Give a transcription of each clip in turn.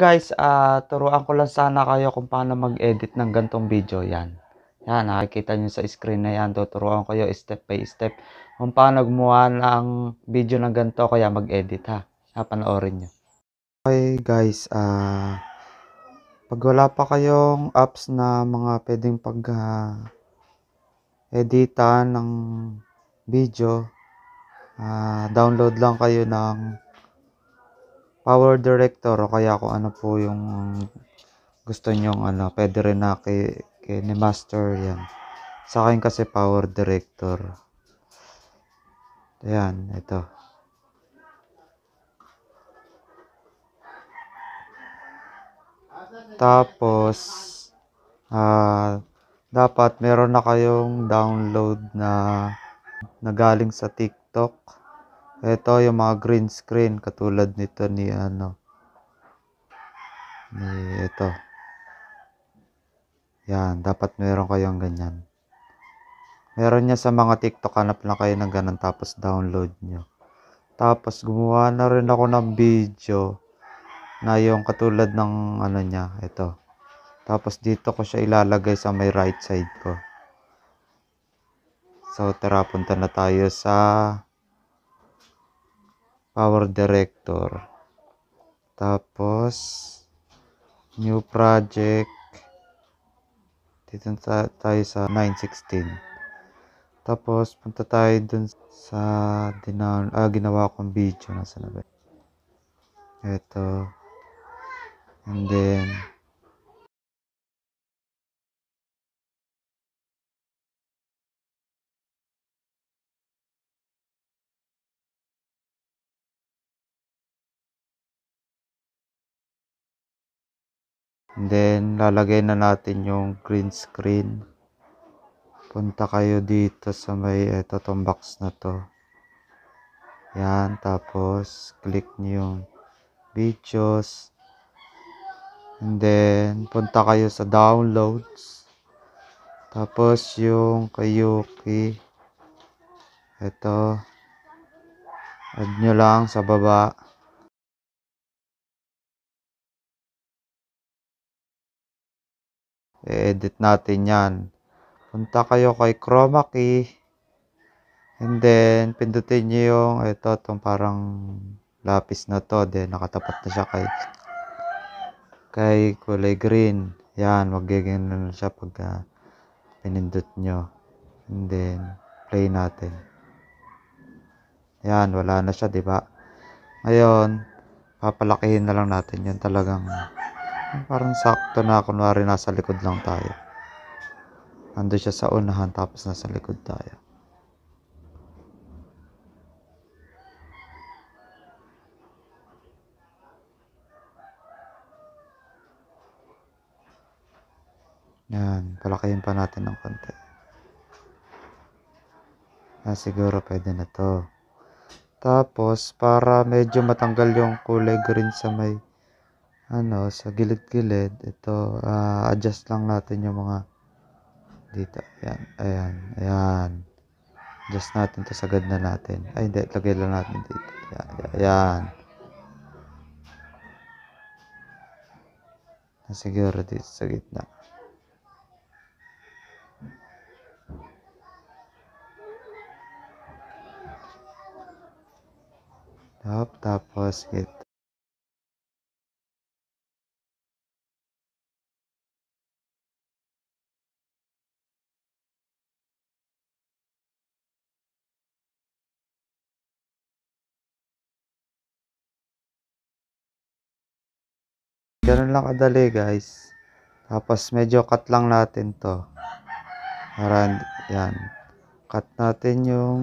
guys, uh, turuan ko lang sana kayo kung paano mag-edit ng gantong video yan. Yan, nakikita nyo sa screen na yan. Tuturuan ko kayo step by step kung paano gumawa ng video ng ganto kaya mag-edit ha. ha ah, panoorin nyo. Okay guys, uh, pag wala pa kayong apps na mga pwedeng pag-editan uh, ng video, uh, download lang kayo ng power director o kaya kung ano po yung gusto nyong ano, pwede rin na kay, kay ni master yan. Sa akin kasi power director. Ayan, ito. Tapos, ah, uh, dapat meron na kayong download na nagaling sa TikTok ito yung mga green screen katulad nito ni ano. Ni ito. Yan, dapat meron kayong ganyan. Meron niya sa mga TikTok, hanap na kayo ng ganun tapos download nyo. Tapos gumawa na rin ako ng video na yung katulad ng ano niya, ito. Tapos dito ko siya ilalagay sa may right side ko. So tara punta na tayo sa power director tapos new project dito tayo sa 916 tapos punta tayo dun sa dinaw ah, ginawa kong video nasa na ba ito and then And then, lalagay na natin yung green screen. Punta kayo dito sa may eto tong box na to. Yan, tapos click niyo yung videos. And then, punta kayo sa downloads. Tapos yung kayuki. Ito. Add nyo lang sa baba. I-edit natin yan. Punta kayo kay Chroma Key. And then, pindutin nyo yung, ito, itong parang lapis na to. Then, nakatapat na siya kay, kay kulay green. Yan, magiging na ano siya pag uh, pinindot nyo. And then, play natin. Yan, wala na siya, di ba? Ngayon, papalakihin na lang natin yun talagang Parang sakto na kunwari nasa likod lang tayo. Ando siya sa unahan tapos nasa likod tayo. Yan, palakayin pa natin ng konti. Ah, siguro pwede na to. Tapos, para medyo matanggal yung kulay green sa may ano, sa gilid-gilid, ito, uh, adjust lang natin yung mga dito, ayan, ayan, ayan. Adjust natin to sagad na natin. Ay, hindi, lagay lang natin dito. Ayan, ayan. Nasiguro ah, dito sa gitna. Top, tapos, gitna. Ganun lang kadali guys. Tapos medyo cut lang natin to. Para yan. Cut natin yung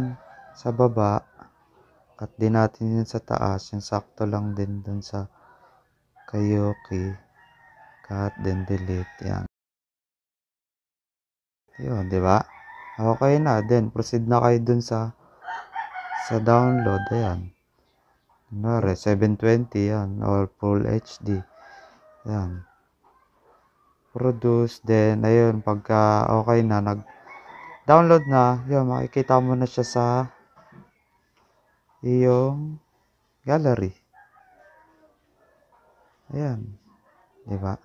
sa baba. Cut din natin yun sa taas. Yung sakto lang din dun sa kayoki. Cut then delete. Yan. Yun, di ba? Okay na. Then, proceed na kayo dun sa sa download. Ayan. Kunwari, 720 yan. Or full HD. Ayan. Produce. Then, ayun, pagka okay na, nag-download na, yun, makikita mo na siya sa iyong gallery. Ayan. Diba?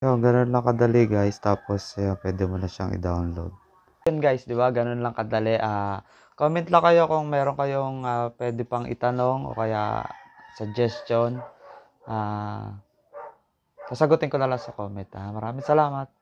Yun, ganun lang kadali guys. Tapos, yun, pwede mo na siyang i-download. Yun guys, di ba? Ganun lang kadali. Uh, comment lang kayo kung meron kayong uh, pwede pang itanong o kaya suggestion. Uh, sasagutin ko na lang sa comment. Ha? Maraming salamat.